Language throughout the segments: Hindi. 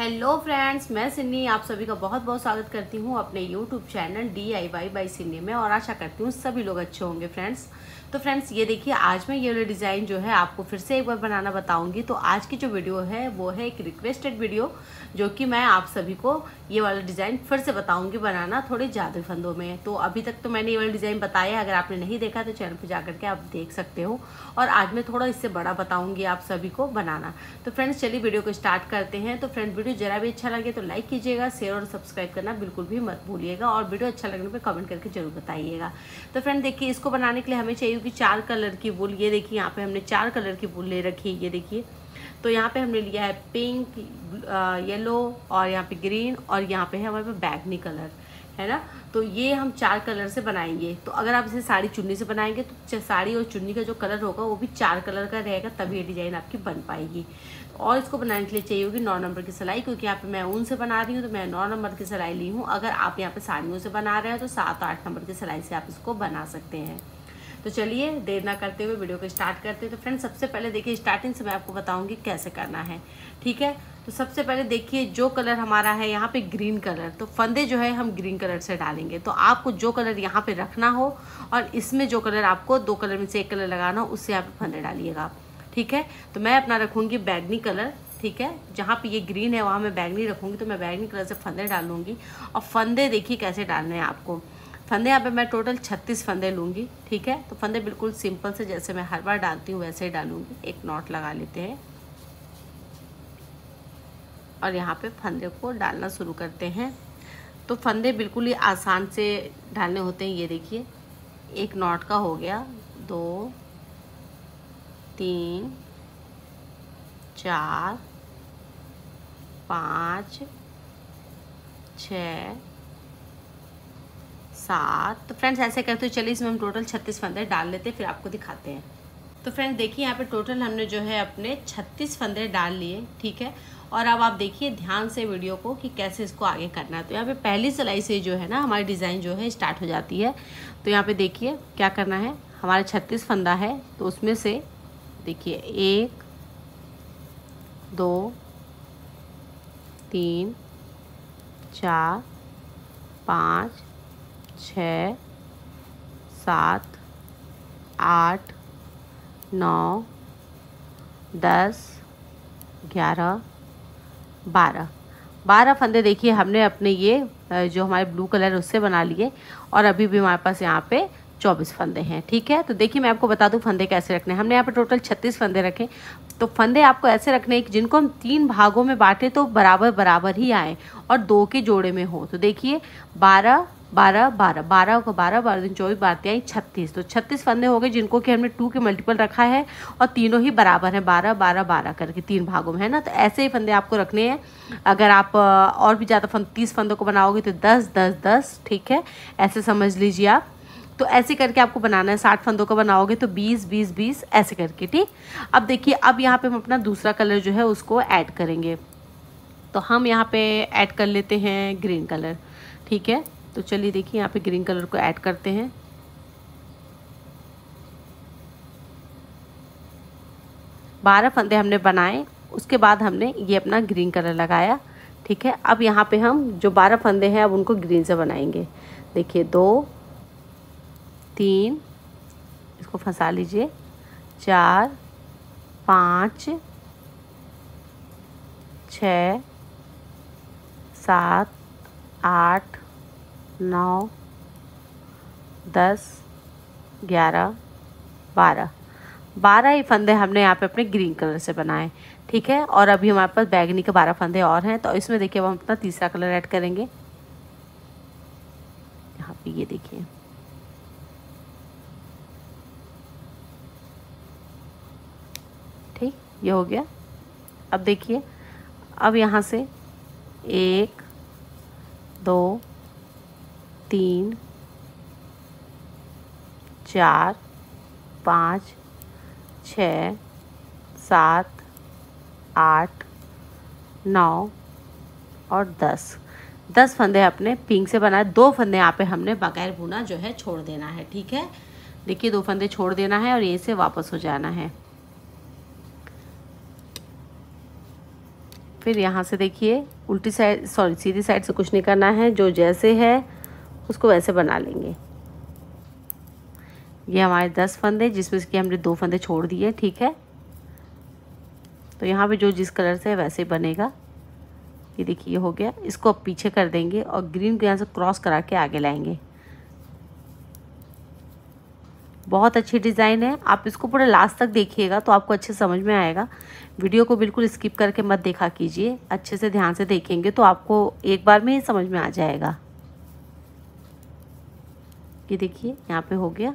हेलो फ्रेंड्स मैं सिन्नी आप सभी का बहुत बहुत स्वागत करती हूँ अपने YouTube channel D I Y by Sinni में और आशा करती हूँ सभी लोग अच्छे होंगे फ्रेंड्स तो फ्रेंड्स ये देखिए आज मैं ये वाला डिज़ाइन जो है आपको फिर से एक बार बनाना बताऊंगी तो आज की जो वीडियो है वो है एक रिक्वेस्टेड वीडियो जो कि मैं आप सभी को ये वाला डिज़ाइन फिर से बताऊंगी बनाना थोड़े ज़्यादा फंदों में तो अभी तक तो मैंने ये वाला डिज़ाइन बताया है अगर आपने नहीं देखा तो चैनल पर जा के आप देख सकते हो और आज मैं थोड़ा इससे बड़ा बताऊँगी आप सभी को बनाना तो फ्रेंड्स चलिए वीडियो को स्टार्ट करते हैं तो फ्रेंड वीडियो जरा भी अच्छा लगे तो लाइक कीजिएगा शेयर और सब्सक्राइब करना बिल्कुल भी मत भूलिएगा और वीडियो अच्छा लगने पर कमेंट करके जरूर बताइएगा तो फ्रेंड देखिए इसको बनाने के लिए हमें चाहिए की चार कलर की वुल ये देखिए यहाँ पे हमने चार कलर की वुल ले रखी है ये देखिए तो यहाँ पे हमने लिया है पिंक येलो और यहाँ पे ग्रीन और यहाँ पे है हमारे पे बैगनी कलर है ना तो ये हम चार कलर से बनाएंगे तो अगर आप इसे साड़ी चुन्नी से बनाएंगे तो साड़ी और चुन्नी का जो कलर होगा वो भी चार कलर का रहेगा तभी ये डिज़ाइन आपकी बन पाएगी और इसको बनाने के लिए चाहिए होगी नौ नंबर की सिलाई क्योंकि यहाँ पे मैं ऊन से बना रही हूँ तो मैं नौ नंबर की सिलाई ली हूँ अगर आप यहाँ पे साड़ियों से बना रहे हैं तो सात आठ नंबर की सिलाई से आप इसको बना सकते हैं तो चलिए देर ना करते हुए वीडियो को स्टार्ट करते हैं तो फ्रेंड सबसे पहले देखिए स्टार्टिंग से मैं आपको बताऊँगी कैसे करना है ठीक है तो सबसे पहले देखिए जो कलर हमारा है यहाँ पे ग्रीन कलर तो फंदे जो है हम ग्रीन कलर से डालेंगे तो आपको जो कलर यहाँ पे रखना हो और इसमें जो कलर आपको दो कलर में से एक कलर लगाना हो उससे आप फंदे डालिएगा ठीक है तो मैं अपना रखूँगी बैगनी कलर ठीक है जहाँ पे ये ग्रीन है वहाँ मैं बैगनी रखूँगी तो मैं बैगनी कलर से फंदे डालूँगी और फंदे देखिए कैसे डालने हैं आपको फंदे यहाँ पे मैं टोटल 36 फंदे लूँगी ठीक है तो फंदे बिल्कुल सिंपल से जैसे मैं हर बार डालती हूँ वैसे ही डालूँगी एक नॉट लगा लेते हैं और यहाँ पे फंदे को डालना शुरू करते हैं तो फंदे बिल्कुल ही आसान से डालने होते हैं ये देखिए एक नॉट का हो गया दो तीन चार पाँच छ सात तो फ्रेंड्स ऐसे करते हुए चलिए इसमें हम टोटल छत्तीस फंदे डाल लेते हैं फिर आपको दिखाते हैं तो फ्रेंड्स देखिए यहाँ पे टोटल हमने जो है अपने छत्तीस फंदे डाल लिए ठीक है और अब आप देखिए ध्यान से वीडियो को कि कैसे इसको आगे करना है तो यहाँ पे पहली सिलाई से जो है ना हमारी डिज़ाइन जो है स्टार्ट हो जाती है तो यहाँ पर देखिए क्या करना है हमारा छत्तीस फंदा है तो उसमें से देखिए एक दो तीन चार पाँच छ सात आठ नौ दस ग्यारह बारह बारह फंदे देखिए हमने अपने ये जो हमारे ब्लू कलर उससे बना लिए और अभी भी हमारे पास यहाँ पे चौबीस फंदे हैं ठीक है तो देखिए मैं आपको बता दूँ फंदे कैसे रखने हमने यहाँ पे टोटल छत्तीस फंदे रखे तो फंदे आपको ऐसे रखने हैं कि जिनको हम तीन भागों में बांटें तो बराबर बराबर ही आए और दो के जोड़े में हो तो देखिए बारह बारह बारह बारह को बारह बारह दिन चौबीस बारह त्याई छत्तीस तो छत्तीस फंदे हो गए जिनको कि हमने टू के मल्टीपल रखा है और तीनों ही बराबर हैं बारह बारह बारह करके तीन भागों में है ना तो ऐसे ही फंदे आपको रखने हैं अगर आप और भी ज़्यादा फंद तीस फंदों को बनाओगे तो दस दस दस ठीक है ऐसे समझ लीजिए आप तो ऐसे करके आपको बनाना है साठ फंदों का बनाओगे तो बीस बीस बीस ऐसे करके ठीक अब देखिए अब यहाँ पर हम अपना दूसरा कलर जो है उसको ऐड करेंगे तो हम यहाँ पर ऐड कर लेते हैं ग्रीन कलर ठीक है तो चलिए देखिए यहाँ पे ग्रीन कलर को ऐड करते हैं बारह फंदे हमने बनाए उसके बाद हमने ये अपना ग्रीन कलर लगाया ठीक है अब यहाँ पे हम जो बारह फंदे हैं अब उनको ग्रीन से बनाएंगे देखिए दो तीन इसको फंसा लीजिए चार पाँच छ सात आठ नौ दस ग्यारह बारह बारह ही फंदे हमने यहाँ पे अपने ग्रीन कलर से बनाए ठीक है और अभी हमारे पास बैगनी के बारह फंदे और हैं तो इसमें देखिए अब हम अपना तीसरा कलर ऐड करेंगे यहाँ पे ये देखिए ठीक ये हो गया अब देखिए अब यहाँ से एक दो तीन चार पाँच छ सात आठ नौ और दस दस फंदे अपने पिंक से बनाए दो फंदे यहाँ पे हमने बगैर बुना जो है छोड़ देना है ठीक है देखिए दो फंदे छोड़ देना है और ये से वापस हो जाना है फिर यहाँ से देखिए उल्टी साइड सॉरी सीधी साइड से कुछ नहीं करना है जो जैसे है उसको वैसे बना लेंगे ये हमारे दस फंदे जिसमें कि हमने दो फंदे छोड़ दिए ठीक है तो यहाँ पे जो जिस कलर से है वैसे बनेगा ये देखिए हो गया इसको अब पीछे कर देंगे और ग्रीन को यहाँ से क्रॉस करा के आगे लाएंगे बहुत अच्छी डिज़ाइन है आप इसको पूरा लास्ट तक देखिएगा तो आपको अच्छे समझ में आएगा वीडियो को बिल्कुल स्किप करके मत देखा कीजिए अच्छे से ध्यान से देखेंगे तो आपको एक बार में ही समझ में आ जाएगा ये देखिए यहाँ पे हो गया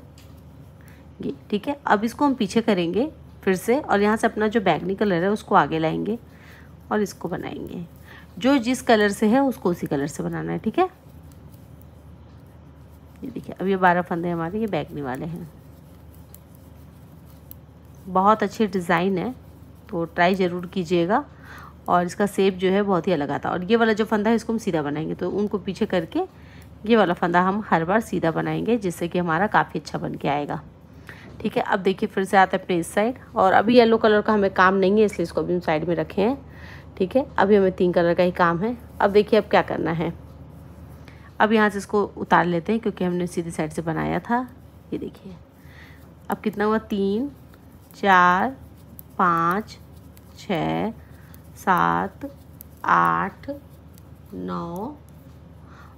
ये ठीक है अब इसको हम पीछे करेंगे फिर से और यहाँ से अपना जो बैगनी कलर है उसको आगे लाएंगे और इसको बनाएंगे जो जिस कलर से है उसको उसी कलर से बनाना है ठीक है ये देखिए अब ये बारह फंदे हमारे ये बैगनी वाले हैं बहुत अच्छे डिज़ाइन है तो ट्राई ज़रूर कीजिएगा और इसका सेप जो है बहुत ही अलग आता है और ये वाला जो फंदा है इसको हम सीधा बनाएंगे तो उनको पीछे करके ये वाला फंदा हम हर बार सीधा बनाएंगे जिससे कि हमारा काफ़ी अच्छा बन के आएगा ठीक है अब देखिए फिर से आते हैं अपने इस साइड और अभी येलो कलर का हमें काम नहीं है इसलिए इसको अभी हम साइड में रखे हैं ठीक है अभी हमें तीन कलर का ही काम है अब देखिए अब क्या करना है अब यहाँ से इसको उतार लेते हैं क्योंकि हमने सीधे साइड से बनाया था ये देखिए अब कितना हुआ तीन चार पाँच छ सात आठ नौ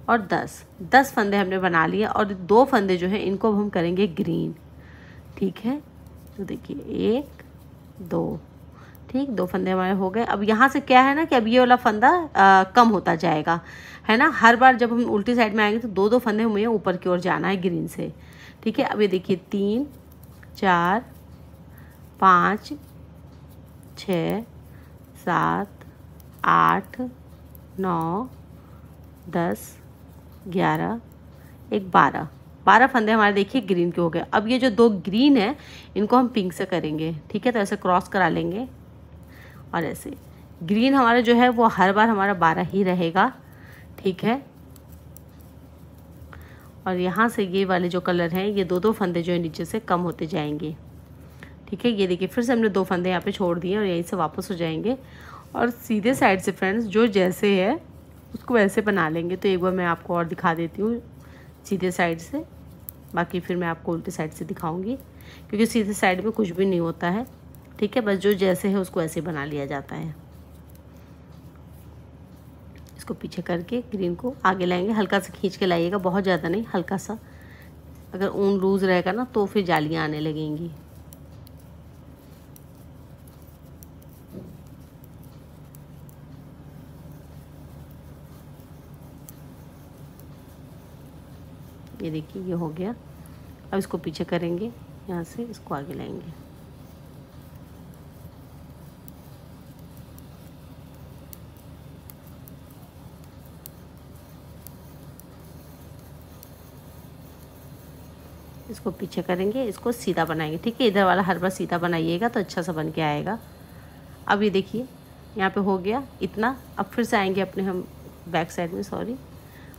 और दस दस फंदे हमने बना लिए और दो फंदे जो हैं इनको हम करेंगे ग्रीन ठीक है तो देखिए एक दो ठीक दो फंदे हमारे हो गए अब यहाँ से क्या है ना कि अब ये वाला फंदा आ, कम होता जाएगा है ना हर बार जब हम उल्टी साइड में आएंगे तो दो दो फंदे हमें ऊपर की ओर जाना है ग्रीन से ठीक है अब ये देखिए तीन चार पाँच छ सात आठ नौ दस ग्यारह एक बारह बारह फंदे हमारे देखिए ग्रीन के हो गए अब ये जो दो ग्रीन है इनको हम पिंक से करेंगे ठीक है तो ऐसे क्रॉस करा लेंगे और ऐसे ग्रीन हमारा जो है वो हर बार हमारा बारह ही रहेगा ठीक है और यहाँ से ये वाले जो कलर हैं ये दो दो फंदे जो है नीचे से कम होते जाएंगे ठीक है ये देखिए फिर से हमने दो फंदे यहाँ पे छोड़ दिए और यहीं से वापस हो जाएंगे और सीधे साइड से फ्रेंड्स जो जैसे है उसको वैसे बना लेंगे तो एक बार मैं आपको और दिखा देती हूँ सीधे साइड से बाकी फिर मैं आपको उल्टी साइड से दिखाऊंगी क्योंकि सीधे साइड में कुछ भी नहीं होता है ठीक है बस जो जैसे है उसको ऐसे बना लिया जाता है इसको पीछे करके ग्रीन को आगे लाएंगे हल्का सा खींच के लाइएगा बहुत ज़्यादा नहीं हल्का सा अगर ऊन लूज़ रहेगा ना तो फिर जालियाँ आने लगेंगी देखिए ये हो गया अब इसको पीछे करेंगे यहाँ से इसको आगे लाएंगे इसको पीछे करेंगे इसको सीधा बनाएंगे ठीक है इधर वाला हर बार सीधा बनाइएगा तो अच्छा सा बन के आएगा अब ये देखिए यहाँ पे हो गया इतना अब फिर से आएंगे अपने हम बैक साइड में सॉरी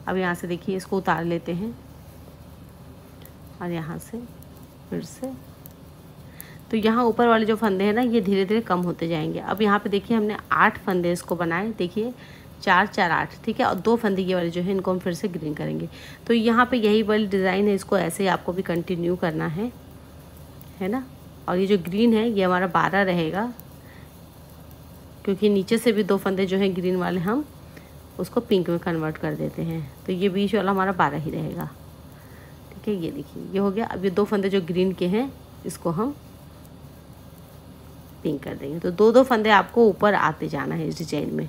अब यहाँ से देखिए इसको उतार लेते हैं और यहाँ से फिर से तो यहाँ ऊपर वाले जो फंदे हैं ना ये धीरे धीरे कम होते जाएंगे अब यहाँ पे देखिए हमने आठ फंदे इसको बनाए देखिए चार चार आठ ठीक है और दो फंदे ये वाले जो है इनको हम फिर से ग्रीन करेंगे तो यहाँ पे यही वाली डिज़ाइन है इसको ऐसे ही आपको भी कंटिन्यू करना है है ना और ये जो ग्रीन है ये हमारा बारह रहेगा क्योंकि नीचे से भी दो फंदे जो हैं ग्रीन वाले हम उसको पिंक में कन्वर्ट कर देते हैं तो ये बीच वाला हमारा बारह ही रहेगा ठीक है ये देखिए ये हो गया अब ये दो फंदे जो ग्रीन के हैं इसको हम पिंक कर देंगे तो दो दो फंदे आपको ऊपर आते जाना है इस डिजाइन में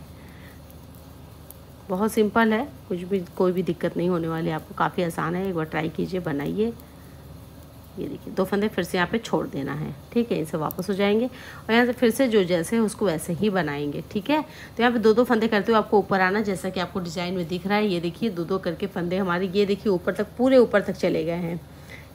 बहुत सिंपल है कुछ भी कोई भी दिक्कत नहीं होने वाली आपको काफ़ी आसान है एक बार ट्राई कीजिए बनाइए ये देखिए दो फंदे फिर से यहाँ पे छोड़ देना है ठीक है इनसे वापस हो जाएंगे और यहाँ से फिर से जो जैसे है उसको वैसे ही बनाएंगे ठीक है तो यहाँ पे दो दो फंदे करते हुए आपको ऊपर आना जैसा कि आपको डिजाइन में दिख रहा है ये देखिए दो दो करके फंदे हमारे ये देखिए ऊपर तक पूरे ऊपर तक चले गए हैं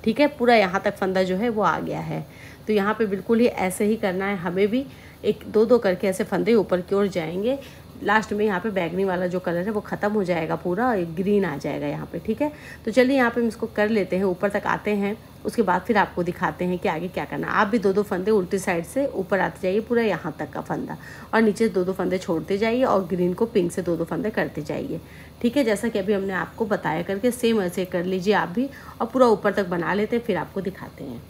ठीक है पूरा यहाँ तक फंदा जो है वो आ गया है तो यहाँ पर बिल्कुल ही ऐसे ही करना है हमें भी एक दो दो करके ऐसे फंदे ऊपर की ओर जाएंगे लास्ट में यहाँ पे बैगनी वाला जो कलर है वो ख़त्म हो जाएगा पूरा ग्रीन आ जाएगा यहाँ पे ठीक है तो चलिए यहाँ पे हम इसको कर लेते हैं ऊपर तक आते हैं उसके बाद फिर आपको दिखाते हैं कि आगे क्या करना आप भी दो दो फंदे उल्टी साइड से ऊपर आते जाइए पूरा यहाँ तक का फंदा और नीचे दो दो फंदे छोड़ते जाइए और ग्रीन को पिंक से दो दो फंदे करते जाइए ठीक है जैसा कि अभी हमने आपको बताया करके सेम ऐसे कर लीजिए आप भी और पूरा ऊपर तक बना लेते हैं फिर आपको दिखाते हैं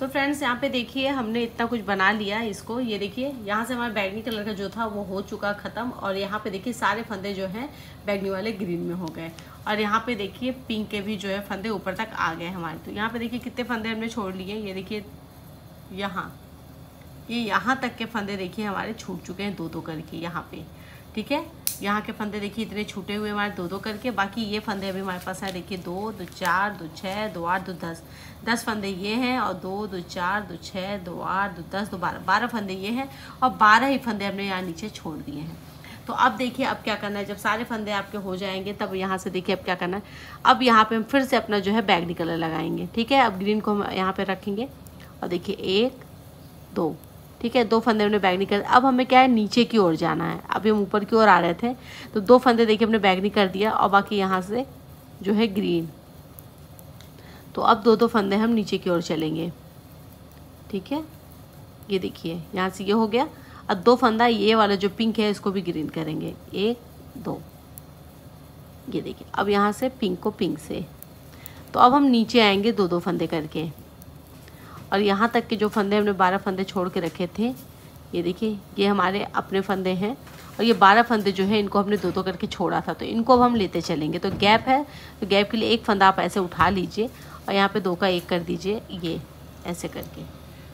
तो फ्रेंड्स यहाँ पे देखिए हमने इतना कुछ बना लिया इसको ये देखिए यहाँ से हमारा बैगनी कलर का जो था वो हो चुका ख़त्म और यहाँ पे देखिए सारे फंदे जो हैं बैगनी वाले ग्रीन में हो गए और यहाँ पे देखिए पिंक के भी जो है फंदे ऊपर तक आ गए हमारे तो यहाँ पे देखिए कितने फंदे हमने छोड़ लिए ये देखिए यहाँ ये यहाँ तक के फंदे देखिए हमारे छूट चुके हैं दो दो करके यहाँ पे ठीक है यहाँ के फंदे देखिए इतने छूटे हुए हमारे दो दो करके बाकी ये फंदे अभी हमारे पास हैं देखिए दो दो चार दो छः दो आठ दो दस दस फंदे ये हैं और दो दो चार दो छः दो आठ दो दस दो बारह बारह फंदे ये हैं और बारह ही फंदे हमने यहाँ नीचे छोड़ दिए हैं तो अब देखिए अब क्या करना है जब सारे फंदे आपके हो जाएंगे तब यहाँ से देखिए अब क्या करना है अब यहाँ पर हम फिर से अपना जो है बैग कलर लगाएंगे ठीक है अब ग्रीन को हम यहाँ पर रखेंगे और देखिए एक दो ठीक है दो फंदे हमने बैग निकल अब हमें क्या है नीचे की ओर जाना है अभी हम ऊपर की ओर आ रहे थे तो दो फंदे देखिए हमने बैग कर दिया और बाकी यहाँ से जो है ग्रीन तो अब दो दो फंदे हम नीचे की ओर चलेंगे ठीक है ये देखिए यहाँ से ये हो गया अब दो फंदा ये वाला जो पिंक है इसको भी ग्रीन करेंगे एक दो ये देखिए अब यहाँ से पिंक को पिंक से तो अब हम नीचे आएंगे दो दो फंदे करके और यहाँ तक के जो फंदे हमने बारह फंदे छोड़ के रखे थे ये देखिए ये हमारे अपने फंदे हैं और ये बारह फंदे जो है इनको हमने दो दो करके छोड़ा था तो इनको अब हम लेते चलेंगे तो गैप है तो गैप के लिए एक फंदा आप ऐसे उठा लीजिए और यहाँ पे दो का एक कर दीजिए ये ऐसे करके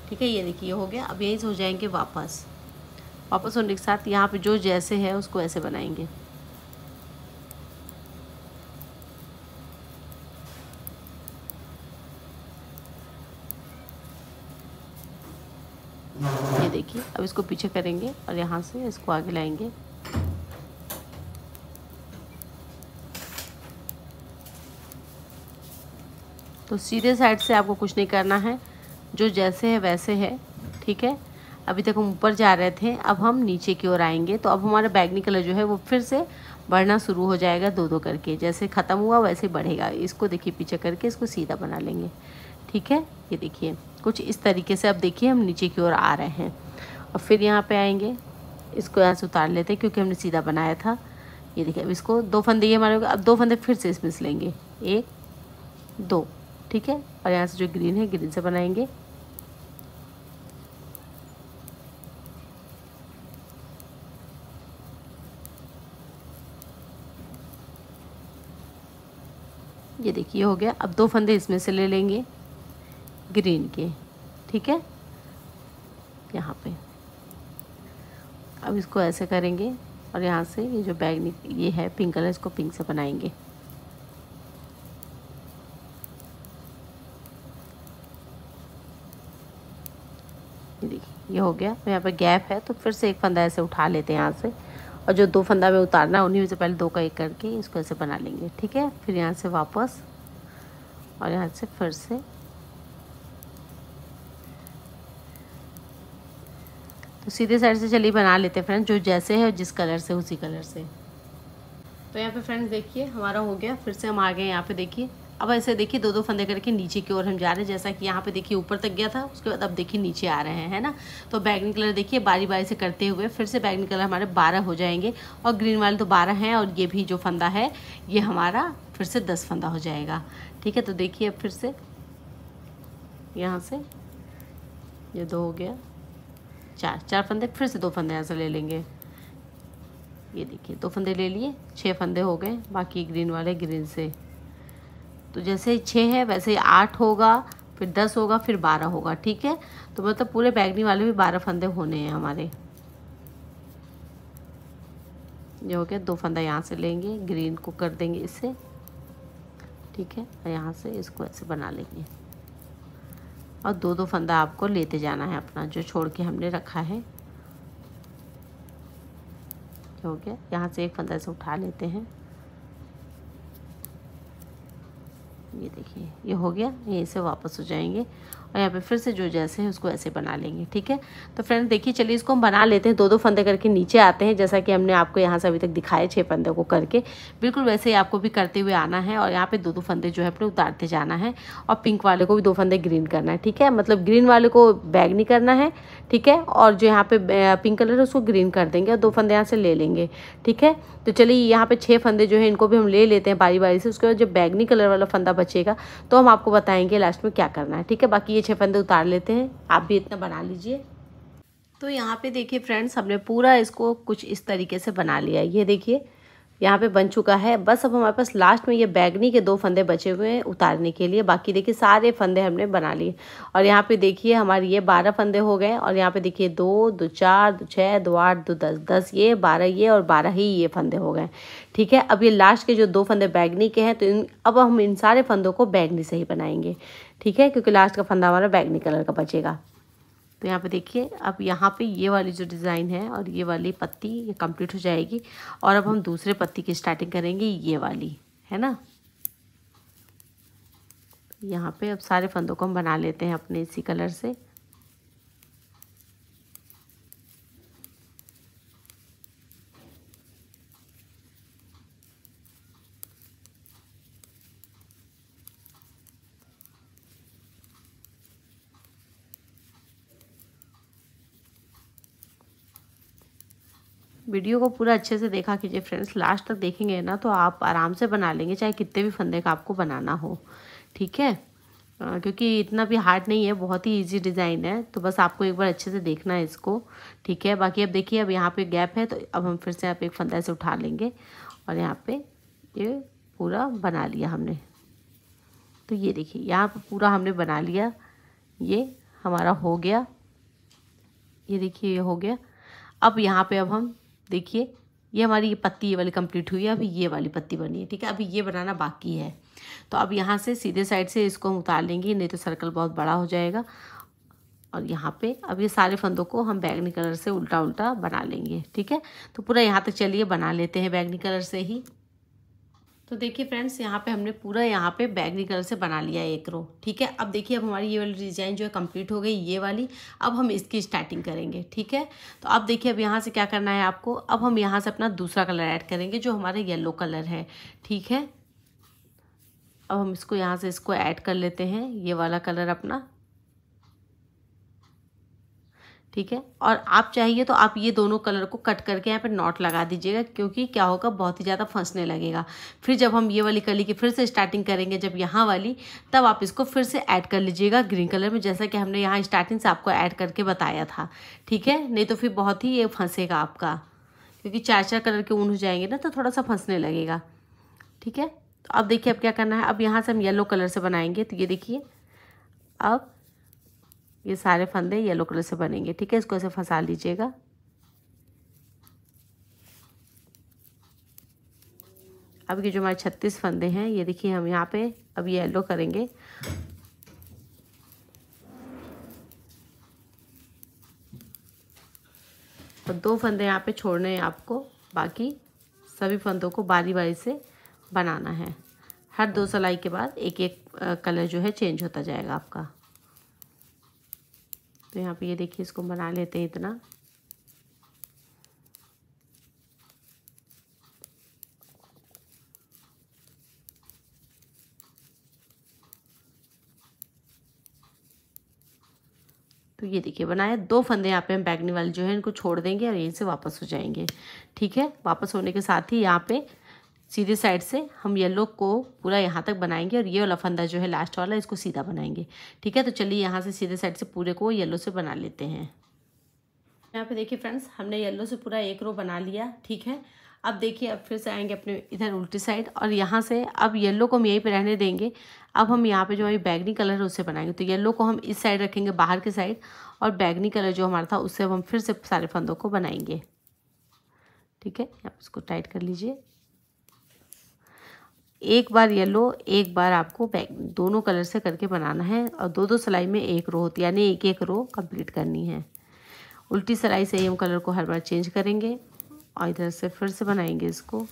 ठीक है ये देखिए ये हो गया अब यहीं से हो जाएंगे वापस वापस होने के साथ यहाँ पे जो जैसे है उसको ऐसे बनाएंगे देखिए अब इसको पीछे करेंगे और यहाँ से इसको आगे लाएंगे तो सीधे साइड से आपको कुछ नहीं करना है जो जैसे है वैसे है ठीक है अभी तक हम ऊपर जा रहे थे अब हम नीचे की ओर आएंगे तो अब हमारा बैगनी कलर जो है वो फिर से बढ़ना शुरू हो जाएगा दो दो करके जैसे ख़त्म हुआ वैसे बढ़ेगा इसको देखिए पीछे करके इसको सीधा बना लेंगे ठीक है ये देखिए कुछ इस तरीके से अब देखिए हम नीचे की ओर आ रहे हैं और फिर यहाँ पे आएंगे इसको यहाँ से उतार लेते हैं क्योंकि हमने सीधा बनाया था ये देखिए अब इसको दो फंदे ये हमारे अब दो फंदे फिर से इसमें से लेंगे एक दो ठीक है और यहाँ से जो ग्रीन है ग्रीन से बनाएंगे ये देखिए हो गया अब दो फंदे इसमें से ले लेंगे ग्रीन के ठीक है यहाँ पे अब इसको ऐसे करेंगे और यहाँ से ये जो बैग ये है पिंक कलर इसको पिंक से बनाएंगे ये हो गया तो यहाँ पर गैप है तो फिर से एक फंदा ऐसे उठा लेते हैं यहाँ से और जो दो फंदा में उतारना है उन्हीं में से पहले दो का एक करके इसको ऐसे बना लेंगे ठीक है फिर यहाँ से वापस और यहाँ से फिर से तो सीधे साइड से चलिए बना लेते हैं फ्रेंड्स जो जैसे है जिस कलर से उसी कलर से तो यहाँ पे फ्रेंड्स देखिए हमारा हो गया फिर से हम आ गए यहाँ पे देखिए अब ऐसे देखिए दो दो फंदे करके नीचे की ओर हम जा रहे हैं जैसा कि यहाँ पे देखिए ऊपर तक गया था उसके बाद अब देखिए नीचे आ रहे हैं है ना तो बैगनी कलर देखिए बारी बारी से करते हुए फिर से बैगनी कलर हमारे बारह हो जाएंगे और ग्रीन वाले तो बारह हैं और ये भी जो फंदा है ये हमारा फिर से दस फंदा हो जाएगा ठीक है तो देखिए अब फिर से यहाँ से ये दो हो गया चार चार फंदे फिर से दो फंदे यहाँ से ले लेंगे ये देखिए दो फंदे ले लिए छः फंदे हो गए बाकी ग्रीन वाले ग्रीन से तो जैसे छः है वैसे ही आठ होगा फिर दस होगा फिर बारह होगा ठीक है तो मतलब पूरे बैगनी वाले भी बारह फंदे होने हैं हमारे ये हो गया दो फंदा यहाँ से लेंगे ग्रीन को कर देंगे इससे ठीक है यहाँ से इसको ऐसे बना लेंगे और दो दो फंदा आपको लेते जाना है अपना जो छोड़ के हमने रखा है हो गया यहाँ से एक फंदा से उठा लेते हैं ये देखिए ये हो गया यहीं से वापस हो जाएंगे और यहाँ पे फिर से जो जैसे है उसको ऐसे बना लेंगे ठीक है तो फ्रेंड्स देखिए चलिए इसको हम बना लेते हैं दो दो फंदे करके नीचे आते हैं जैसा कि हमने आपको यहाँ से अभी तक दिखाए छः फंदे को करके बिल्कुल वैसे ही आपको भी करते हुए आना है और यहाँ पर दो दो फंदे जो है अपने उतारते जाना है और पिंक वाले को भी दो फंदे ग्रीन करना है ठीक है मतलब ग्रीन वाले को बैग नहीं करना है ठीक है और जो यहाँ पे पिंक कलर है उसको ग्रीन कर देंगे और दो फंदे यहाँ से ले लेंगे ठीक है तो चलिए यहाँ पे छः फंदे जो है इनको भी हम ले लेते हैं बारी बारी से उसके बाद जब बैगनी कलर वाला फंदा बचेगा तो हम आपको बताएंगे लास्ट में क्या करना है ठीक है बाकी ये पीछे फंदे उतार लेते हैं आप भी इतना बना लीजिए तो यहाँ पे देखिए फ्रेंड्स हमने पूरा इसको कुछ इस तरीके से बना लिया ये देखिए यहाँ पे बन चुका है बस अब हमारे पास लास्ट में ये बैगनी के दो फंदे बचे हुए हैं उतारने के लिए बाकी देखिए सारे फंदे हमने बना लिए और यहाँ पे देखिए हमारे ये बारह फंदे हो गए और यहाँ पे देखिए दो दो चार दो छः दो आठ दो दस दस ये बारह ये और बारह ही ये फंदे हो गए ठीक है अब ये लास्ट के जो दो फंदे बैगनी के हैं तो इन अब हम इन सारे फंदों को बैगनी से ही बनाएंगे ठीक है क्योंकि लास्ट का फंदा हमारा बैगनी कलर का बचेगा तो यहाँ पे देखिए अब यहाँ पे ये वाली जो डिज़ाइन है और ये वाली पत्ती ये कंप्लीट हो जाएगी और अब हम दूसरे पत्ती की स्टार्टिंग करेंगे ये वाली है ना यहाँ पे अब सारे फंदों को हम बना लेते हैं अपने इसी कलर से वीडियो को पूरा अच्छे से देखा कीजिए फ्रेंड्स लास्ट तक देखेंगे ना तो आप आराम से बना लेंगे चाहे कितने भी फंदे का आपको बनाना हो ठीक है आ, क्योंकि इतना भी हार्ड नहीं है बहुत ही इजी डिज़ाइन है तो बस आपको एक बार अच्छे से देखना है इसको ठीक है बाकी अब देखिए अब यहाँ पे गैप है तो अब हम फिर से आप एक फंदा से उठा लेंगे और यहाँ पे ये पूरा बना लिया हमने तो ये देखिए यहाँ पर पूरा हमने बना लिया ये हमारा हो गया ये देखिए ये हो गया अब यहाँ पे अब हम देखिए ये हमारी ये पत्ती ये वाली कंप्लीट हुई है अभी ये वाली पत्ती बनी है ठीक है अभी ये बनाना बाकी है तो अब यहाँ से सीधे साइड से इसको हम उतार लेंगे नहीं तो सर्कल बहुत बड़ा हो जाएगा और यहाँ पे अब ये सारे फंदों को हम बैगनी कलर से उल्टा उल्टा बना लेंगे ठीक है तो पूरा यहाँ तक चलिए बना लेते हैं बैगनी कलर से ही तो देखिए फ्रेंड्स यहाँ पे हमने पूरा यहाँ पे बैगनी कलर से बना लिया है एक रो ठीक है अब देखिए अब हमारी ये वाली डिजाइन जो है कंप्लीट हो गई ये वाली अब हम इसकी स्टार्टिंग करेंगे ठीक है तो अब देखिए अब यहाँ से क्या करना है आपको अब हम यहाँ से अपना दूसरा कलर ऐड करेंगे जो हमारा येलो कलर है ठीक है अब हम इसको यहाँ से इसको ऐड कर लेते हैं ये वाला कलर अपना ठीक है और आप चाहिए तो आप ये दोनों कलर को कट करके यहाँ पर नॉट लगा दीजिएगा क्योंकि क्या होगा बहुत ही ज़्यादा फंसने लगेगा फिर जब हम ये वाली कली की फिर से स्टार्टिंग करेंगे जब यहाँ वाली तब आप इसको फिर से ऐड कर लीजिएगा ग्रीन कलर में जैसा कि हमने यहाँ स्टार्टिंग से आपको ऐड करके बताया था ठीक है नहीं तो फिर बहुत ही ये फंसेगा आपका क्योंकि चार चार कलर के ऊन हो जाएंगे ना तो थोड़ा सा फंसने लगेगा ठीक है तो अब देखिए अब क्या करना है अब यहाँ से हम येलो कलर से बनाएंगे तो ये देखिए अब ये सारे फंदे येलो कलर से बनेंगे ठीक है इसको ऐसे फंसा लीजिएगा अब ये जो हमारे छत्तीस फंदे हैं ये देखिए हम यहाँ पे अब ये येलो करेंगे और तो दो फंदे यहाँ पे छोड़ने हैं आपको बाकी सभी फंदों को बारी बारी से बनाना है हर दो सिलाई के बाद एक एक कलर जो है चेंज होता जाएगा आपका तो यहाँ पे ये देखिए इसको बना लेते हैं इतना तो ये देखिए बनाया दो फंदे यहाँ पे हम बैगनी वाले जो है इनको छोड़ देंगे और यहीं से वापस हो जाएंगे ठीक है वापस होने के साथ ही यहाँ पे सीधे साइड से हम येलो को पूरा यहाँ तक बनाएंगे और ये वाला फंदा जो है लास्ट वाला इसको सीधा बनाएंगे ठीक है तो चलिए यहाँ से सीधे साइड से पूरे को येलो से बना लेते हैं यहाँ पे देखिए फ्रेंड्स हमने येलो से पूरा एक रो बना लिया ठीक है अब देखिए अब फिर से आएंगे अपने इधर उल्टी साइड और यहाँ से अब येलो को हम यहीं पर रहने देंगे अब हम यहाँ पे जो हमारी बैगनी कलर है उससे बनाएंगे तो येलो को हम इस साइड रखेंगे बाहर की साइड और बैगनी कलर जो हमारा था उससे हम फिर से सारे फंदों को बनाएंगे ठीक है आप इसको टाइट कर लीजिए एक बार येलो एक बार आपको दोनों कलर से करके बनाना है और दो दो सिलाई में एक रो होती है यानी एक एक रो कंप्लीट करनी है उल्टी सिलाई से ही हम कलर को हर बार चेंज करेंगे और इधर से फिर से बनाएंगे इसको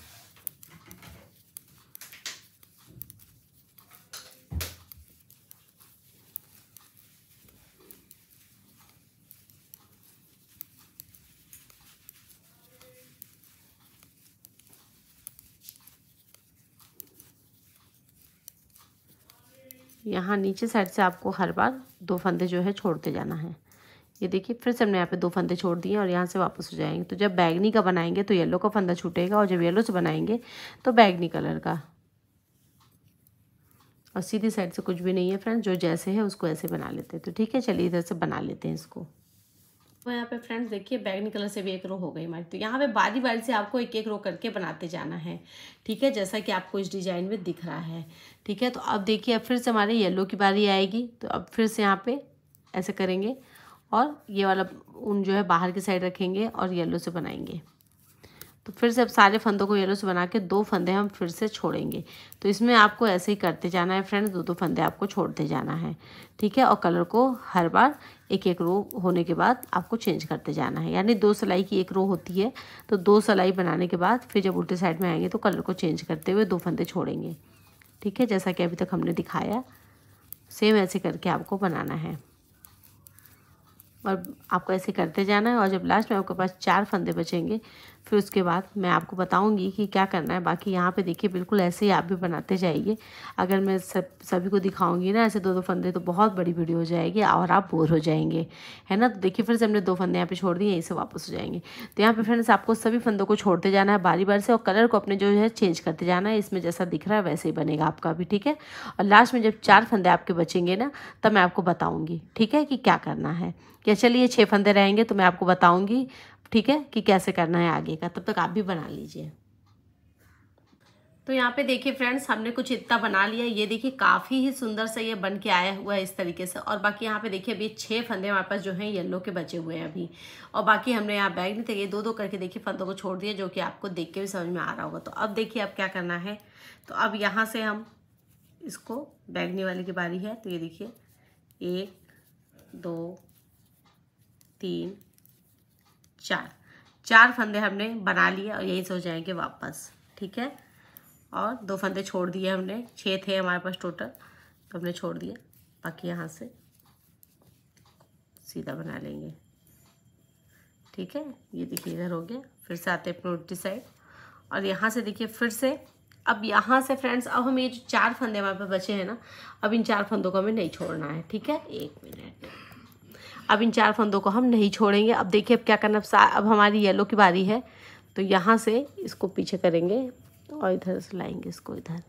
यहाँ नीचे साइड से आपको हर बार दो फंदे जो है छोड़ते जाना है ये देखिए फिर से हमने यहाँ पे दो फंदे छोड़ दिए और यहाँ से वापस हो जाएंगे तो जब बैगनी का बनाएंगे तो येलो का फंदा छूटेगा और जब येलो से बनाएंगे तो बैगनी कलर का और सीधी साइड से कुछ भी नहीं है फ्रेंड्स जो जैसे है उसको ऐसे बना लेते हैं तो ठीक है चलिए इधर से बना लेते हैं इसको तो यहाँ पे फ्रेंड्स देखिए बैगनी कलर से भी एक रो हो गई हमारी तो यहाँ पे बारी बारी से आपको एक एक रो करके बनाते जाना है ठीक है जैसा कि आपको इस डिजाइन में दिख रहा है ठीक है तो अब देखिए अब फिर से हमारे येलो की बारी आएगी तो अब फिर से यहाँ पे ऐसे करेंगे और ये वाला ऊन जो है बाहर की साइड रखेंगे और येलो से बनाएंगे तो फिर से अब सारे फंदों को येलो से बना के दो फंदे हम फिर से छोड़ेंगे तो इसमें आपको ऐसे ही करते जाना है फ्रेंड्स दो दो फंदे आपको छोड़ते जाना है ठीक है और कलर को हर बार एक एक रो होने के बाद आपको चेंज करते जाना है यानी दो सिलाई की एक रो होती है तो दो सिलाई बनाने के बाद फिर जब उल्टे साइड में आएंगे तो कलर को चेंज करते हुए दो फंदे छोड़ेंगे ठीक है जैसा कि अभी तक हमने दिखाया सेम ऐसे करके आपको बनाना है और आपको ऐसे करते जाना है और जब लास्ट में आपके पास चार फंदे बचेंगे फिर उसके बाद मैं आपको बताऊंगी कि क्या करना है बाकी यहाँ पे देखिए बिल्कुल ऐसे ही आप भी बनाते जाइए अगर मैं सब सभी को दिखाऊंगी ना ऐसे दो दो फंदे तो बहुत बड़ी वीडियो हो जाएगी और आप बोर हो जाएंगे है ना तो देखिए फ्रेंड्स हमने दो फंदे यहाँ पर छोड़ दिए यहीं से वापस हो जाएंगे तो यहाँ पर फ्रेंड्स आपको सभी फंदों को छोड़ते जाना है बारी बार से और कलर को अपने जो है चेंज करते जाना है इसमें जैसा दिख रहा है वैसे ही बनेगा आपका भी ठीक है और लास्ट में जब चार फंदे आपके बचेंगे ना तब मैं आपको बताऊँगी ठीक है कि क्या करना है या चलिए छः फंदे रहेंगे तो मैं आपको बताऊँगी ठीक है कि कैसे करना है आगे का तब तक आप भी बना लीजिए तो यहाँ पे देखिए फ्रेंड्स हमने कुछ इतना बना लिया ये देखिए काफ़ी ही सुंदर से ये बन के आया हुआ है इस तरीके से और बाकी यहाँ पे देखिए अभी छः फंदे हमारे पास जो हैं येलो के बचे हुए हैं अभी और बाकी हमने यहाँ बैग नहीं थे ये दो दो करके देखिए फंदों को छोड़ दिया जो कि आपको देख के भी समझ में आ रहा होगा तो अब देखिए अब क्या करना है तो अब यहाँ से हम इसको बैगने वाले की बारी है तो ये देखिए एक दो तीन चार चार फंदे हमने बना लिए और यहीं से हो जाएंगे वापस ठीक है और दो फंदे छोड़ दिए हमने छः थे हमारे पास टोटल तो हमने छोड़ दिया बाकी यहाँ से सीधा बना लेंगे ठीक है ये देखिए इधर हो गया फिर से आते हैं अपने उल्टी साइड और यहाँ से देखिए फिर से अब यहाँ से फ्रेंड्स अब हम ये जो चार फंदे हमारे पास बचे हैं ना अब इन चार फंदों को हमें नहीं छोड़ना है ठीक है एक मिनट अब इन चार फंदों को हम नहीं छोड़ेंगे अब देखिए अब क्या करना अब अब हमारी येलो की बारी है तो यहाँ से इसको पीछे करेंगे और इधर से लाएंगे इसको इधर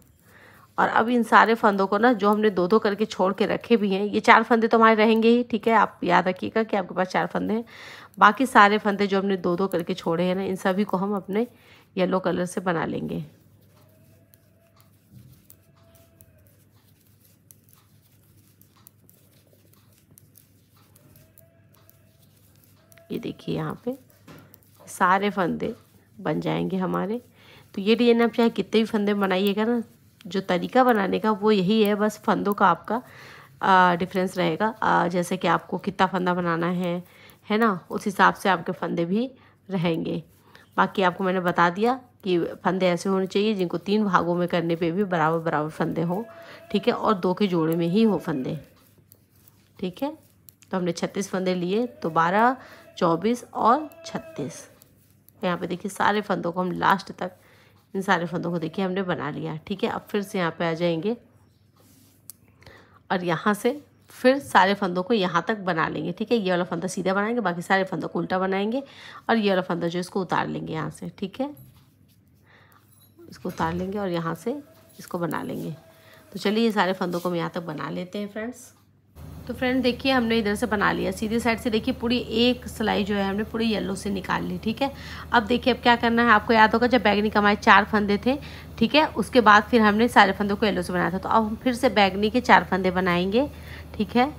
और अब इन सारे फंदों को ना जो हमने दो दो करके छोड़ के रखे भी हैं ये चार फंदे तो हमारे रहेंगे ही ठीक है आप याद रखिएगा कि आपके पास चार फंदे हैं बाकी सारे फंदे जो हमने दो दो करके छोड़े हैं ना इन सभी को हम अपने येलो कलर से बना लेंगे ये देखिए यहाँ पे सारे फंदे बन जाएंगे हमारे तो ये डिज़ाइन आप चाहे कितने भी फंदे बनाइएगा ना जो तरीका बनाने का वो यही है बस फंदों का आपका डिफरेंस रहेगा आ, जैसे कि आपको कितना फंदा बनाना है है ना उस हिसाब से आपके फंदे भी रहेंगे बाकी आपको मैंने बता दिया कि फंदे ऐसे होने चाहिए जिनको तीन भागों में करने पे भी बराबर बराबर फंदे हों ठीक है और दो के जोड़े में ही हो फंदे ठीक है तो हमने छत्तीस फंदे लिए तो बारह चौबीस और छत्तीस यहाँ पे देखिए सारे फंदों को हम लास्ट तक इन सारे फंदों को देखिए हमने बना लिया ठीक है अब फिर से यहाँ पे आ जाएंगे और यहाँ से फिर सारे फंदों को यहाँ तक बना लेंगे ठीक है ये वाला फंदा सीधा बनाएंगे बाकी सारे फंदों को उल्टा बनाएंगे और ये वाला फंदा जो इसको उतार लेंगे यहाँ से ठीक है इसको उतार लेंगे और यहाँ से इसको बना लेंगे तो चलिए ये सारे फंदों को हम यहाँ तक बना लेते हैं फ्रेंड्स तो फ्रेंड देखिए हमने इधर से बना लिया सीधे साइड से देखिए पूरी एक सिलाई जो है हमने पूरी येलो से निकाल ली ठीक है अब देखिए अब क्या करना है आपको याद होगा जब बैगनी कमाए चार फंदे थे ठीक है उसके बाद फिर हमने सारे फंदों को येलो से बनाया था तो अब हम फिर से बैगनी के चार फंदे बनाएंगे ठीक है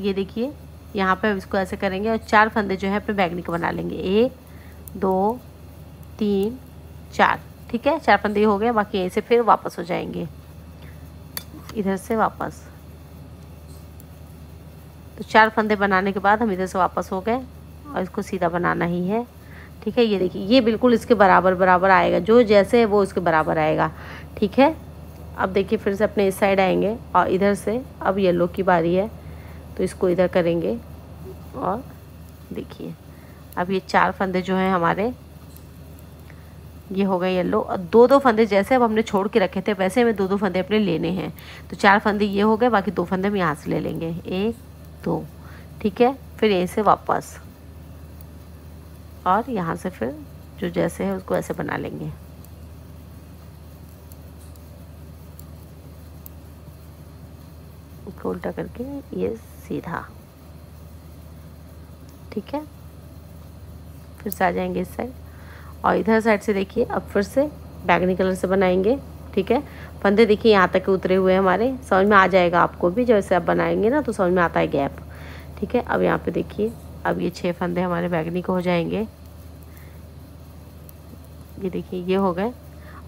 ये देखिए यहाँ पर इसको ऐसे करेंगे और चार फंदे जो है अपने बैगनी के बना लेंगे एक दो तीन चार ठीक है चार फंदे हो गए बाकी यहीं से फिर वापस हो जाएंगे इधर से वापस तो चार फंदे बनाने के बाद हम इधर से वापस हो गए और इसको सीधा बनाना ही है ठीक है ये देखिए ये बिल्कुल इसके बराबर बराबर आएगा जो जैसे है वो इसके बराबर आएगा ठीक है अब देखिए फिर से अपने इस साइड आएंगे और इधर से अब येलो की बारी है तो इसको इधर करेंगे और देखिए अब ये चार फंदे जो हैं हमारे ये हो गए येलो और दो दो फंदे जैसे अब हमने छोड़ के रखे थे वैसे हमें दो दो फंदे अपने लेने हैं तो चार फंदे ये हो गए बाकी दो फंदे हम यहाँ से ले लेंगे एक दो तो, ठीक है फिर ए से वापस और यहाँ से फिर जो जैसे है उसको ऐसे बना लेंगे उसको उल्टा करके ये सीधा ठीक है फिर से आ जाएंगे इस साइड और इधर साइड से देखिए अब फिर से बैगनी कलर से बनाएंगे ठीक है फंदे देखिए यहाँ तक उतरे हुए हैं हमारे समझ में आ जाएगा आपको भी जैसे आप बनाएंगे ना तो समझ में आता है गैप ठीक है अब यहाँ पे देखिए अब ये छः फंदे हमारे बैगनी को हो जाएंगे ये देखिए ये हो गए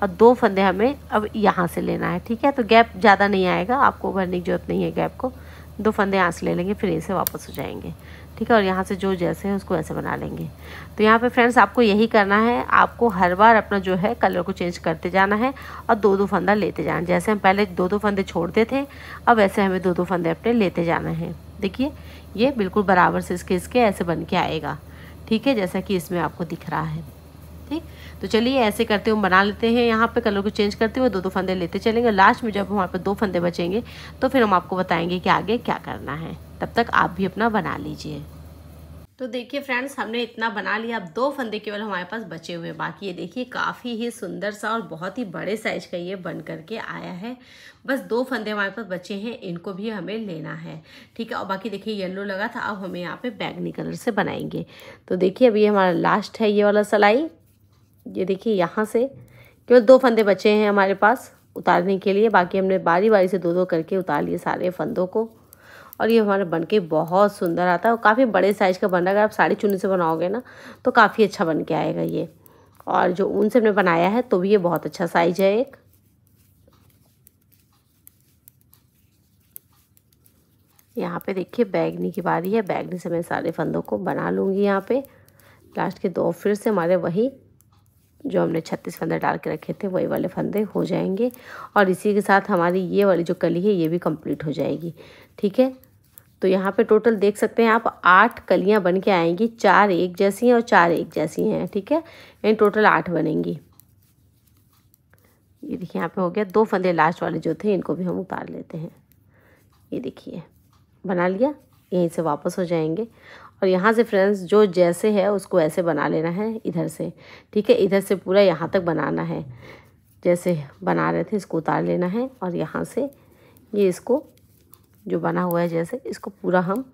और दो फंदे हमें अब यहाँ से लेना है ठीक है तो गैप ज़्यादा नहीं आएगा आपको भरने की जरूरत नहीं है गैप को दो फंदे यहाँ से ले लेंगे फिर इसे वापस हो जाएंगे ठीक है और यहाँ से जो जैसे है उसको ऐसे बना लेंगे तो यहाँ पे फ्रेंड्स आपको यही करना है आपको हर बार अपना जो है कलर को चेंज करते जाना है और दो दो फंदा लेते जाना जैसे हम पहले दो दो फंदे छोड़ते थे अब ऐसे हमें दो दो फंदे अपने लेते जाना है देखिए ये बिल्कुल बराबर से इसके इसके ऐसे बन के आएगा ठीक है जैसा कि इसमें आपको दिख रहा है ठीक तो चलिए ऐसे करते हुए बना लेते हैं यहाँ पे कलर को चेंज करते हुए दो दो फंदे लेते चलेंगे लास्ट में जब हमारे पे दो फंदे बचेंगे तो फिर हम आपको बताएंगे कि आगे क्या करना है तब तक आप भी अपना बना लीजिए तो देखिए फ्रेंड्स हमने इतना बना लिया अब दो फंदे केवल हमारे पास बचे हुए हैं बाकी ये देखिए काफ़ी ही सुंदर सा और बहुत ही बड़े साइज का ये बन करके आया है बस दो फंदे हमारे पास बचे हैं इनको भी हमें लेना है ठीक है और बाकी देखिए येलो लगा था अब हमें यहाँ पे बैगनी कलर से बनाएंगे तो देखिए अभी हमारा लास्ट है ये वाला सलाई ये देखिए यहाँ से केवल दो फंदे बचे हैं हमारे पास उतारने के लिए बाकी हमने बारी बारी से दो दो करके उतार लिए सारे फंदों को और ये हमारा बन के बहुत सुंदर आता है और काफ़ी बड़े साइज़ का बन रहा है अगर आप साड़ी चुने से बनाओगे ना तो काफ़ी अच्छा बन के आएगा ये और जो ऊन से हमने बनाया है तो भी ये बहुत अच्छा साइज है एक यहाँ पे देखिए बैगनी की बारी है बैगनी से मैं सारे फंदों को बना लूँगी यहाँ पे लास्ट के दो फिर से हमारे वही जो हमने छत्तीस फंदे डाल के रखे थे वही वाले फंदे हो जाएंगे और इसी के साथ हमारी ये वाली जो कली है ये भी कंप्लीट हो जाएगी ठीक है तो यहाँ पे टोटल देख सकते हैं आप आठ कलियाँ बन के आएंगी चार एक जैसी हैं और चार एक जैसी हैं ठीक है यानी टोटल आठ बनेंगी ये देखिए यहाँ पे हो गया दो फंदे लास्ट वाले जो थे इनको भी हम उतार लेते हैं ये देखिए बना लिया यहीं से वापस हो जाएंगे और यहाँ से फ्रेंड्स जो जैसे है उसको ऐसे बना लेना है इधर से ठीक है इधर से पूरा यहाँ तक बनाना है जैसे बना रहे थे इसको उतार लेना है और यहाँ से ये इसको जो बना हुआ है जैसे इसको पूरा हम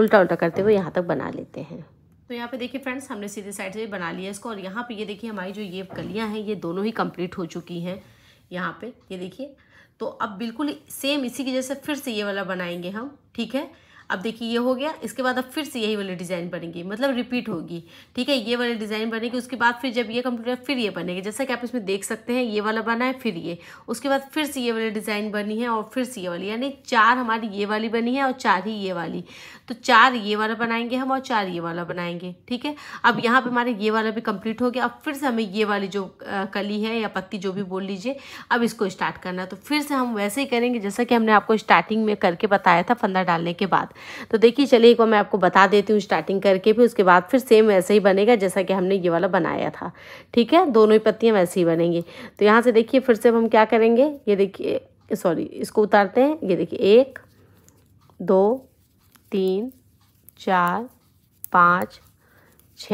उल्टा उल्टा करते हुए यहाँ तक बना लेते हैं तो यहाँ पे देखिए फ्रेंड्स हमने सीधे साइड से भी बना लिया इसको और यहाँ पे ये देखिए हमारी जो ये कलियाँ हैं ये दोनों ही कंप्लीट हो चुकी हैं यहाँ पे ये देखिए तो अब बिल्कुल सेम इसी की जैसे फिर से ये वाला बनाएंगे हम ठीक है अब देखिए ये हो गया इसके बाद अब फिर से यही वाली डिज़ाइन बनेगी मतलब रिपीट होगी ठीक है ये वाली डिज़ाइन बनेगी उसके बाद फिर जब ये कंप्लीट फिर ये बनेगी जैसा कि आप इसमें देख सकते हैं ये वाला बना है फिर ये उसके बाद फिर से ये वाली डिज़ाइन बनी है और फिर से ये वाली यानी चार हमारी ये वाली बनी है और चार ही ये वाली तो चार ये वाला बनाएंगे हम और चार ये वाला बनाएंगे ठीक है अब यहाँ पे अच्छा। हमारे ये वाला भी कंप्लीट हो गया अब फिर से हमें ये वाली जो कली है या पत्ती जो भी बोल लीजिए अब इसको स्टार्ट करना तो फिर से हम वैसे ही करेंगे जैसा कि हमने आपको स्टार्टिंग में करके बताया था फंदा डालने के बाद तो देखिए चलिए एक बार मैं आपको बता देती हूँ स्टार्टिंग करके भी उसके बाद फिर सेम वैसे ही बनेगा जैसा कि हमने ये वाला बनाया था ठीक है दोनों ही पत्तियाँ वैसे ही बनेंगी तो यहाँ से देखिए फिर से हम क्या करेंगे ये देखिए सॉरी इसको उतारते हैं ये देखिए एक दो तीन चार पाँच छ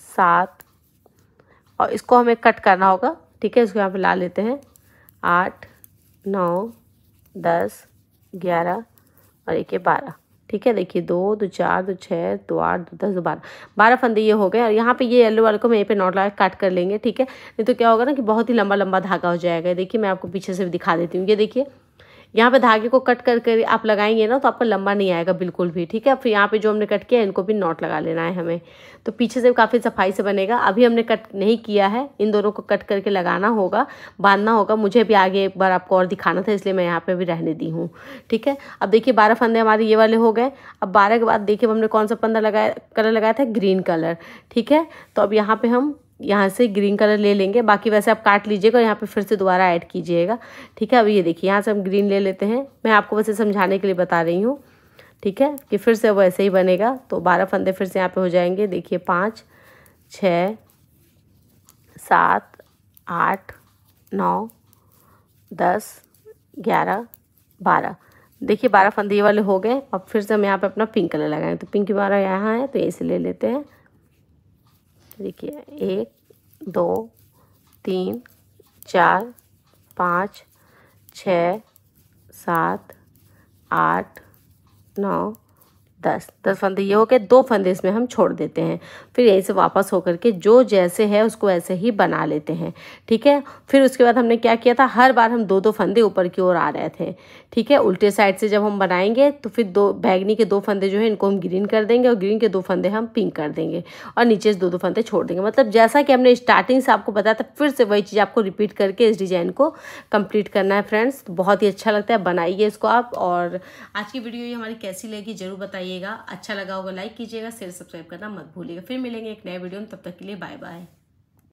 सात और इसको हमें कट करना होगा ठीक है इसको यहाँ पर ला लेते हैं आठ नौ दस ग्यारह और एक बारह ठीक है देखिए दो दो चार दो छः दो आठ दो दस दो बारह बारह फंदे ये हो गए और यहाँ पे ये येलो वाले को हम यहीं पे नोट लगा काट कर लेंगे ठीक है नहीं तो क्या होगा ना कि बहुत ही लंबा लंबा धागा हो जाएगा देखिए मैं आपको पीछे से भी दिखा देती हूँ ये देखिए यहाँ पे धागे को कट कर कर आप लगाएंगे ना तो आपका लंबा नहीं आएगा बिल्कुल भी ठीक है फिर यहाँ पे जो हमने कट किया है इनको भी नॉट लगा लेना है हमें तो पीछे से काफ़ी सफाई से बनेगा अभी हमने कट नहीं किया है इन दोनों को कट करके लगाना होगा बांधना होगा मुझे भी आगे एक बार आपको और दिखाना था इसलिए मैं यहाँ पर भी रहने दी हूँ ठीक है अब देखिए बारह फंदे हमारे ये वाले हो गए अब बारह के बाद देखिए हमने कौन सा फंदा लगाया कलर लगाया था ग्रीन कलर ठीक है तो अब यहाँ पर हम यहाँ से ग्रीन कलर ले लेंगे बाकी वैसे आप काट लीजिएगा और यहाँ पे फिर से दोबारा ऐड कीजिएगा ठीक है अभी ये देखिए यहाँ से हम ग्रीन ले लेते हैं मैं आपको वैसे समझाने के लिए बता रही हूँ ठीक है कि फिर से वो ऐसे ही बनेगा तो बारह फंदे फिर से यहाँ पे हो जाएंगे देखिए पाँच छ सात आठ नौ दस ग्यारह बारह देखिए बारह फंदे वाले हो गए अब फिर से हम यहाँ पे अपना पिंक कलर लगाएंगे तो पिंक हमारा यहाँ है तो ऐसे से ले लेते हैं देखिए एक दो तीन चार पाँच छ सात आठ नौ दस दस फंदे ये हो गए दो फंदे इसमें हम छोड़ देते हैं फिर यहीं से वापस होकर के जो जैसे है उसको ऐसे ही बना लेते हैं ठीक है फिर उसके बाद हमने क्या किया था हर बार हम दो दो फंदे ऊपर की ओर आ रहे थे ठीक है उल्टे साइड से जब हम बनाएंगे तो फिर दो बैगनी के दो फंदे जो है इनको हम ग्रीन कर देंगे और ग्रीन के दो फंदे हम पिंक कर देंगे और नीचे से दो दो फंदे छोड़ देंगे मतलब जैसा कि हमने स्टार्टिंग से आपको बताया था फिर से वही चीज़ आपको रिपीट करके इस डिज़ाइन को कम्प्लीट करना है फ्रेंड्स तो बहुत ही अच्छा लगता है बनाइए इसको आप और आज की वीडियो ये हमारी कैसी लगी ज़रूर बताइए कीजिएगा अच्छा लगा होगा लाइक कीजिएगा शेयर सब्सक्राइब करना मत भूलिएगा फिर मिलेंगे एक नए वीडियो में तब तक के लिए बाय बाय